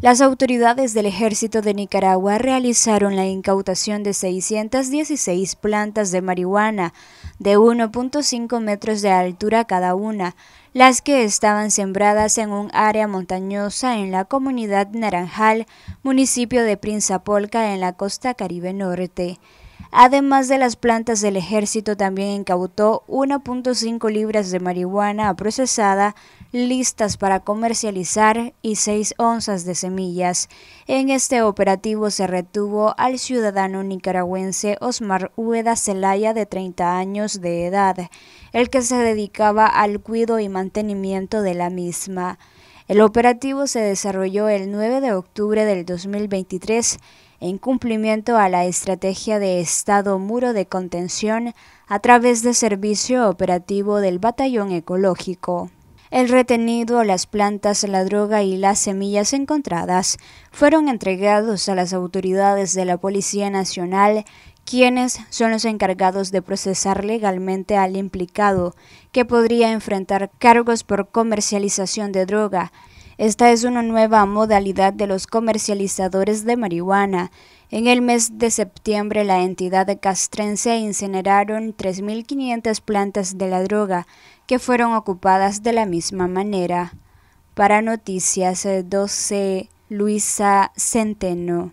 Las autoridades del ejército de Nicaragua realizaron la incautación de 616 plantas de marihuana de 1.5 metros de altura cada una, las que estaban sembradas en un área montañosa en la comunidad Naranjal, municipio de Prinzapolca en la costa Caribe Norte. Además de las plantas, del ejército también incautó 1.5 libras de marihuana procesada listas para comercializar y 6 onzas de semillas. En este operativo se retuvo al ciudadano nicaragüense Osmar Hueda Celaya de 30 años de edad, el que se dedicaba al cuido y mantenimiento de la misma. El operativo se desarrolló el 9 de octubre del 2023 en cumplimiento a la estrategia de Estado Muro de Contención a través de servicio operativo del Batallón Ecológico. El retenido, las plantas, la droga y las semillas encontradas fueron entregados a las autoridades de la Policía Nacional, quienes son los encargados de procesar legalmente al implicado, que podría enfrentar cargos por comercialización de droga, esta es una nueva modalidad de los comercializadores de marihuana. En el mes de septiembre la entidad castrense incineraron 3.500 plantas de la droga que fueron ocupadas de la misma manera. Para Noticias 12, eh, Luisa Centeno.